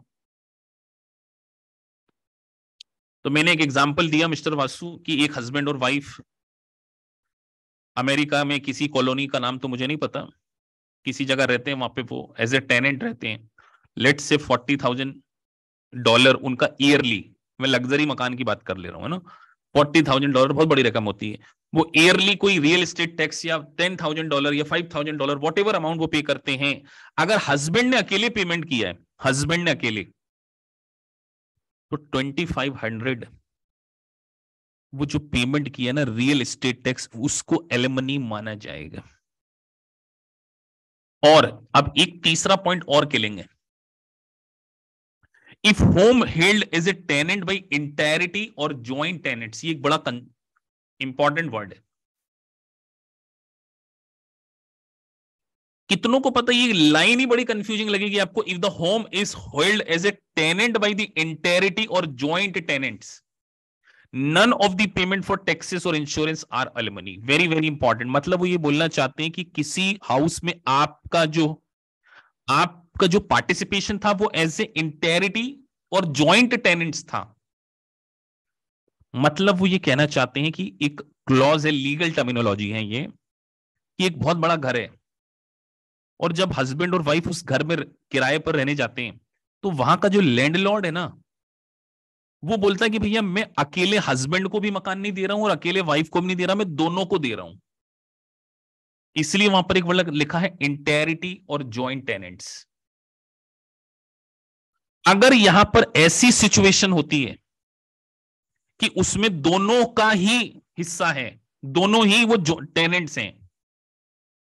तो मैंने एक एग्जाम्पल दिया मिस्टर वासु की एक हस्बैंड और वाइफ अमेरिका में किसी कॉलोनी का नाम तो मुझे नहीं पता किसी जगह रहते हैं वहां पे वो एज ए टेनेंट रहते हैं let's say forty thousand dollar उनका ईयरली मैं लग्जरी मकान की बात कर ले रहा हूँ है ना फोर्टी थाउजेंड डॉलर बहुत बड़ी रकम होती है वो ईयरली कोई रियल एस्टेट टैक्स या टेन थाउजेंड डॉलर या five thousand dollar whatever amount वो पे करते हैं अगर हस्बैंड ने अकेले पेमेंट किया है हस्बैंड ने अकेले तो ट्वेंटी फाइव हंड्रेड वो जो पेमेंट किया ना रियल एस्टेट टैक्स उसको एलमनी माना जाएगा और अब एक तीसरा पॉइंट और के लेंगे if home held as a tenant by entirety और ज्वाइंट टेनेंट्स ये एक बड़ा इंपॉर्टेंट वर्ड है कितनों को पता ये लाइन ही बड़ी कंफ्यूजिंग लगेगी आपको if the home is hold as a tenant by the entirety और joint tenants none of the payment for taxes और insurance are alimony very very important मतलब वो ये बोलना चाहते हैं कि किसी हाउस में आपका जो आपका जो पार्टिसिपेशन था वो एज ए इंटेरिटी और ज्वाइंट टेनेंट्स था मतलब वो ये कहना चाहते हैं कि एक क्लॉज है लीगल टर्मिनोलॉजी है ये कि एक बहुत बड़ा घर है और जब हस्बैंड और वाइफ उस घर में किराए पर रहने जाते हैं तो वहां का जो लैंडलॉर्ड है ना वो बोलता है कि भैया मैं अकेले हस्बैंड को भी मकान नहीं दे रहा हूं और अकेले वाइफ को भी नहीं दे रहा मैं दोनों को दे रहा हूं इसलिए वहां पर एक वर्ड लिखा है इंटेरिटी और ज्वाइंट टेनेंट्स अगर यहां पर ऐसी सिचुएशन होती है कि उसमें दोनों का ही हिस्सा है दोनों ही वो टेनेंट्स हैं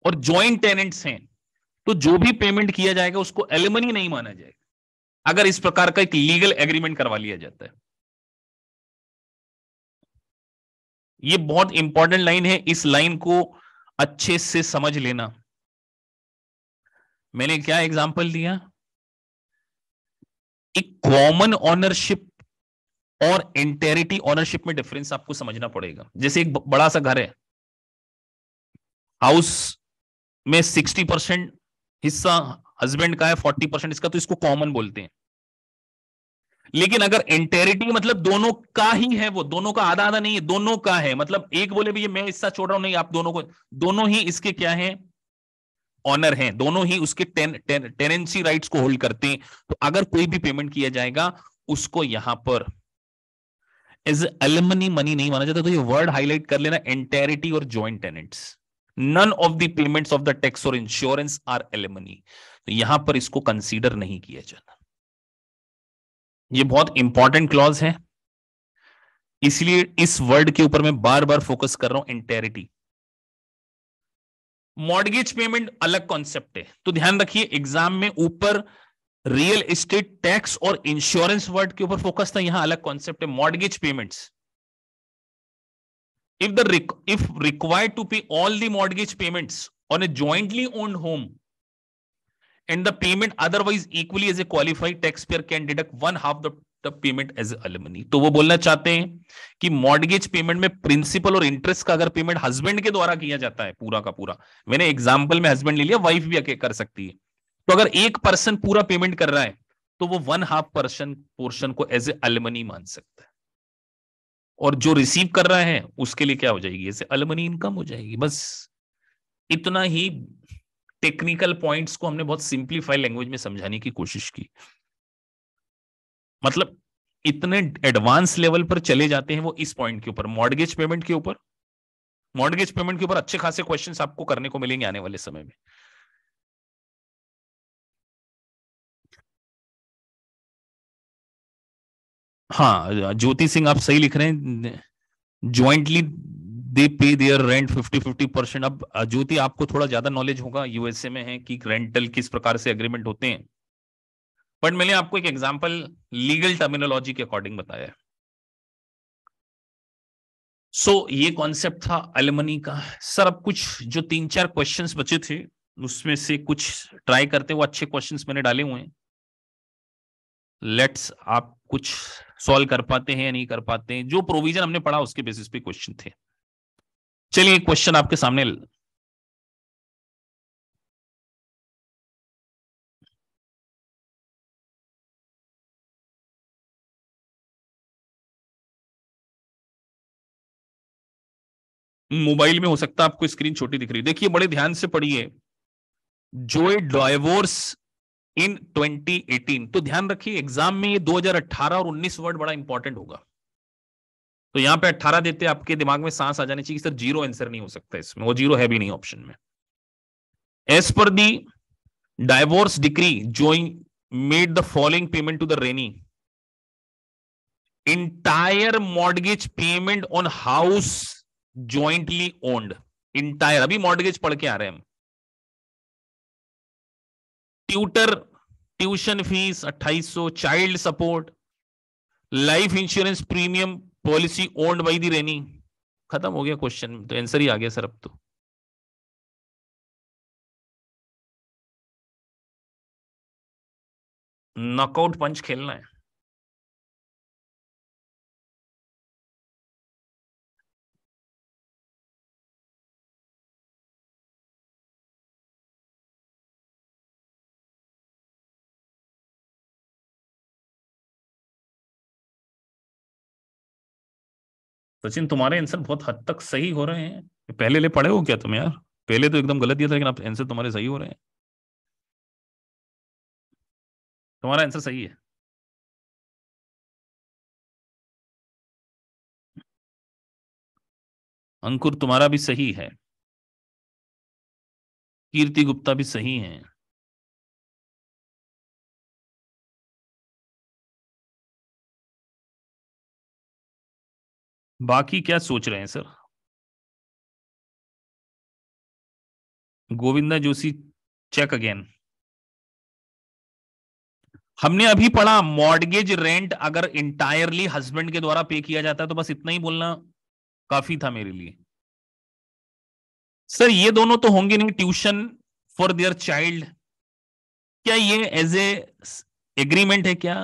और ज्वाइंट टेनेंट्स हैं तो जो भी पेमेंट किया जाएगा उसको एलिमनी नहीं माना जाएगा अगर इस प्रकार का एक लीगल एग्रीमेंट करवा लिया जाता है ये बहुत इंपॉर्टेंट लाइन है इस लाइन को अच्छे से समझ लेना मैंने क्या एग्जाम्पल दिया एक कॉमन ऑनरशिप और एंटेरिटी ओनरशिप में डिफरेंस आपको समझना पड़ेगा जैसे एक बड़ा सा घर है हाउस में सिक्सटी परसेंट हिस्सा हस्बैंड का है फोर्टी परसेंट इसका तो इसको कॉमन बोलते हैं लेकिन अगर एंटेरिटी मतलब दोनों का ही है वो दोनों का आधा आधा नहीं है दोनों का है मतलब एक बोले भैया मैं हिस्सा छोड़ रहा हूं नहीं आप दोनों को दोनों ही इसके क्या है ऑनर हैं दोनों ही उसके टेन, टेन, टेनेंसी राइट्स को होल्ड करते हैं तो अगर कोई भी पेमेंट किया जाएगा उसको यहां पर एज एलमनी मनी नहीं माना जाता तो ये वर्ड हाईलाइट कर लेना एंटेरिटी और joint tenants none of the payments of the tax और इंश्योरेंस आर एलमनी तो यहां पर इसको कंसीडर नहीं किया जाना ये बहुत इंपॉर्टेंट क्लॉज है इसलिए इस वर्ड के ऊपर मैं बार बार फोकस कर रहा हूं एंटेरिटी मॉडगेज पेमेंट अलग कॉन्सेप्ट है तो ध्यान रखिए एग्जाम में ऊपर रियल एस्टेट टैक्स और इंश्योरेंस वर्ड के ऊपर फोकस था यहां अलग कॉन्सेप्ट है mortgage payment if the if required to pay all the mortgage payment on a jointly owned home and the payment otherwise equally as a qualified tax payer can deduct one half the payment as alimony तो वो बोलना चाहते हैं कि mortgage payment में principal और interest का अगर पेमेंट हस्बैंड के द्वारा किया जाता है पूरा का पूरा मैंने एग्जाम्पल में हस्बैंड ले लिया वाइफ भी कर सकती है तो अगर एक पर्सन पूरा पेमेंट कर रहा है तो वो वन हाफ पर्सन पोर्शन को एज ए अलमनी मान सकता है और जो रिसीव कर रहा है उसके लिए क्या हो जाएगी एज ए अलमनी इनकम हो जाएगी बस इतना ही टेक्निकल पॉइंट्स को हमने बहुत सिंप्लीफाई लैंग्वेज में समझाने की कोशिश की मतलब इतने एडवांस लेवल पर चले जाते हैं वो इस पॉइंट के ऊपर मॉडगेज पेमेंट के ऊपर मॉडगेज पेमेंट के ऊपर अच्छे खासे क्वेश्चंस आपको करने को मिलेंगे आने वाले समय में हाँ ज्योति सिंह आप सही लिख रहे हैं jointly they pay their rent fifty fifty percent अब ज्योति आपको थोड़ा ज्यादा नॉलेज होगा यूएसए में है कि रेंटल किस प्रकार से अग्रीमेंट होते हैं बट मैंने आपको एक एग्जाम्पल लीगल टर्मिनोलॉजी के अकॉर्डिंग बताया है सो so, ये कॉन्सेप्ट था अलमनी का सर अब कुछ जो तीन चार क्वेश्चंस बचे थे उसमें से कुछ ट्राई करते हुए अच्छे क्वेश्चंस मैंने डाले हुए हैं लेट्स आप कुछ सॉल्व कर पाते हैं या नहीं कर पाते हैं जो प्रोविजन हमने पढ़ा उसके बेसिस पे क्वेश्चन थे चलिए क्वेश्चन आपके सामने मोबाइल में हो सकता है आपको स्क्रीन छोटी दिख रही है देखिए बड़े ध्यान से पढ़िए जो डायवोर्स डाइवोर्स इन 2018 तो ध्यान रखिए एग्जाम में ये 2018 और 19 वर्ड बड़ा इंपॉर्टेंट होगा तो यहां पे 18 देते आपके दिमाग में सांस आ जानी चाहिए सर जीरो आंसर नहीं हो सकता इसमें वो जीरो है भी नहीं ऑप्शन में एज पर the divorce decree joing made the following payment to the Renee entire mortgage payment on house jointly owned entire अभी मॉडगेज पढ़ के आ रहे हैं हम tutor tuition fees 2800 child support life insurance premium policy owned by the Renee खत्म हो गया क्वेश्चन तो आंसर ही आ गया सर अब तो नॉकआउट पंच खेलना है सचिन तुम्हारे आंसर बहुत हद तक सही हो रहे हैं पहले ले पढ़े हो क्या तुम यार पहले तो एकदम गलत दिया था लेकिन आप आंसर तुम्हारे सही हो रहे हैं तुम्हारा आंसर सही है अंकुर तुम्हारा भी सही है कीर्ति गुप्ता भी सही है बाकी क्या सोच रहे हैं sir Govinda Joshi check again हमने अभी पढ़ा मॉडगेज रेंट अगर इंटायरली हस्बैंड के द्वारा पे किया जाता है तो बस इतना ही बोलना काफी था मेरे लिए सर ये दोनों तो होंगे नहीं ट्यूशन फॉर देयर चाइल्ड क्या ये एज ए एग्रीमेंट है क्या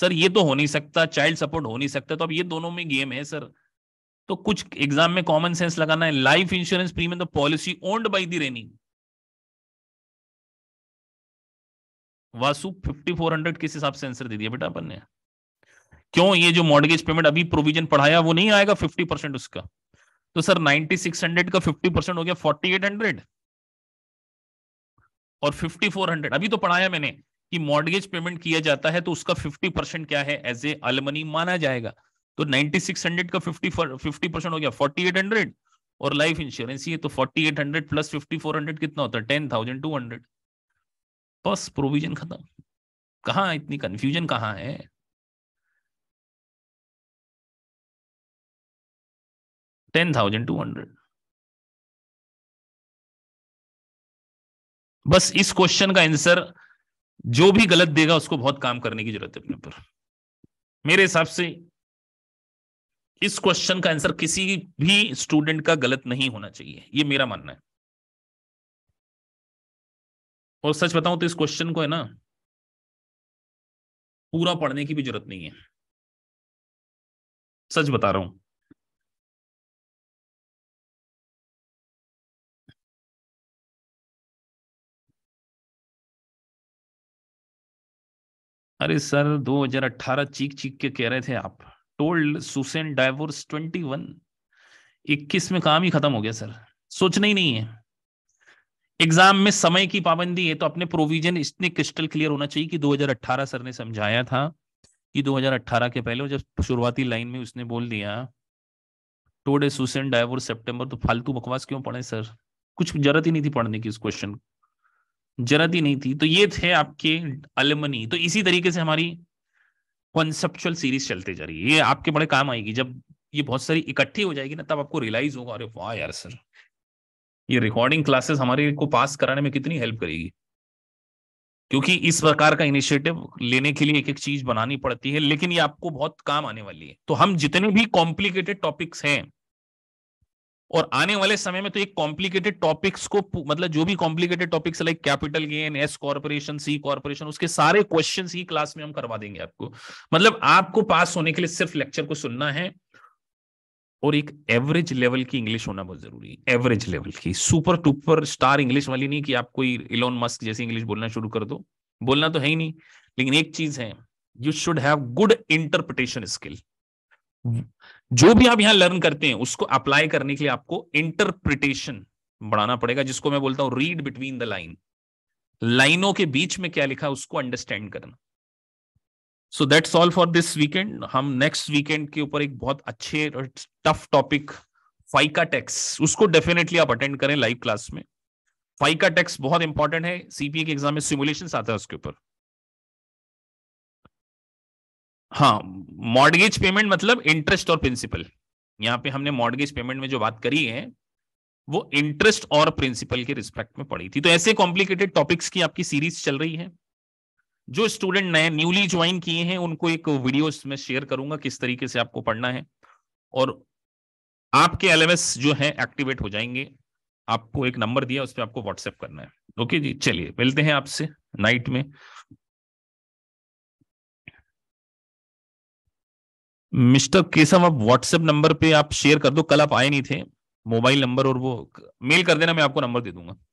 सर ये तो हो नहीं सकता चाइल्ड सपोर्ट हो नहीं सकता तो अब ये दोनों में गेम है सर तो कुछ एग्जाम में कॉमन सेंस लगाना है life insurance premium the policy owned by the रेनिंग वासु 5400 किस हिसाब से आंसर दे दिया बेटा अपन ने क्यों ये जो मॉडगेज पेमेंट अभी प्रोविजन पढ़ाया वो नहीं आएगा 50 परसेंट उसका तो सर 9600 का 50 परसेंट हो गया 4800 और 5400 अभी तो पढ़ाया मैंने कि मॉडगेज पेमेंट किया जाता है तो उसका फिफ्टी परसेंट क्या है एज ए अलमनी माना जाएगा तो नाइनटी सिक्स हंड्रेड का फिफ्टी फिफ्टी परसेंट हो गया फोर्टी एट हंड्रेड और लाइफ इंश्योरेंस ये तो forty eight hundred plus fifty four hundred कितना होता है टेन थाउजेंड टू हंड्रेड बस प्रोविजन खत्म कहा इतनी कंफ्यूजन कहाँ है टेन थाउजेंड टू हंड्रेड बस इस क्वेश्चन का आंसर जो भी गलत देगा उसको बहुत काम करने की जरूरत है अपने ऊपर मेरे हिसाब से इस क्वेश्चन का आंसर किसी भी स्टूडेंट का गलत नहीं होना चाहिए ये मेरा मानना है और सच बताऊं तो इस क्वेश्चन को है ना पूरा पढ़ने की भी जरूरत नहीं है सच बता रहा हूं अरे सर 2018 चीख चीख के कह रहे थे आप टोल्ड सुसेन डाइवोर्स 21 21 में काम ही खत्म हो गया सर सोचना ही नहीं है एग्जाम में समय की पाबंदी है तो अपने प्रोविजन इतने क्रिस्टल क्लियर होना चाहिए कि 2018 सर ने समझाया था कि 2018 के पहले जब शुरुआती लाइन में उसने बोल दिया टोडे सुसेन डाइवोर्स सेप्टेम्बर तो फालतू बकवास क्यों पढ़े सर कुछ जरूरत ही नहीं थी पढ़ने की इस क्वेश्चन को जरूरत ही नहीं थी तो ये थे आपके अलमनी तो इसी तरीके से हमारी कॉन्सेप्चुअल सीरीज चलते जा रही है ये आपके बड़े काम आएगी जब ये बहुत सारी इकट्ठी हो जाएगी ना तब आपको रियलाइज होगा अरे वाह यार सर ये रिकॉर्डिंग क्लासेस हमारे को पास कराने में कितनी हेल्प करेगी क्योंकि इस प्रकार का इनिशिएटिव लेने के लिए एक एक चीज बनानी पड़ती है लेकिन ये आपको बहुत काम आने वाली है तो हम जितने भी कॉम्प्लिकेटेड टॉपिक्स हैं और आने वाले समय में तो एक कॉम्प्लिकेटेड टॉपिक्स को मतलब जो भी complicated topics like capital gain S corporation C corporation उसके सारे क्वेश्चन ही क्लास में हम करवा देंगे आपको मतलब आपको पास होने के लिए सिर्फ लेक्चर को सुनना है और एक एवरेज लेवल की इंग्लिश होना बहुत जरूरी है एवरेज लेवल की सुपर टूपर स्टार इंग्लिश वाली नहीं कि आप कोई इलोन मस्क जैसी इंग्लिश बोलना शुरू कर दो बोलना तो है ही नहीं लेकिन एक चीज है you should have good interpretation skill जो भी आप यहां लर्न करते हैं उसको अप्लाई करने के लिए आपको इंटरप्रिटेशन बढ़ाना पड़ेगा जिसको मैं बोलता हूं रीड बिटवीन द लाइन लाइनों के बीच में क्या लिखा उसको अंडरस्टैंड करना so that's all for this weekend हम नेक्स्ट वीकेंड के ऊपर एक बहुत अच्छे और टफ टॉपिक फाइका टैक्स उसको डेफिनेटली आप अटेंड करें लाइव क्लास में फाइका टैक्स बहुत इंपॉर्टेंट है सीपीए के एग्जाम में सिमुलेशन आता है उसके ऊपर हाँ मॉडगेज पेमेंट मतलब इंटरेस्ट और प्रिंसिपल यहाँ पे हमने मॉडगेज पेमेंट में जो बात करी है वो इंटरेस्ट और प्रिंसिपल के रिस्पेक्ट में पड़ी थी तो ऐसे कॉम्प्लिकेटेड टॉपिक्स की आपकी सीरीज चल रही है जो स्टूडेंट नए न्यूली ज्वाइन किए हैं उनको एक वीडियो में शेयर करूंगा किस तरीके से आपको पढ़ना है और आपके एल जो है एक्टिवेट हो जाएंगे आपको एक नंबर दिया उस पर आपको व्हाट्सएप करना है ओके जी चलिए मिलते हैं आपसे नाइट में मिस्टर केसम आप व्हाट्सएप नंबर पे आप शेयर कर दो कल आप आए नहीं थे मोबाइल नंबर और वो मेल कर देना मैं आपको नंबर दे दूंगा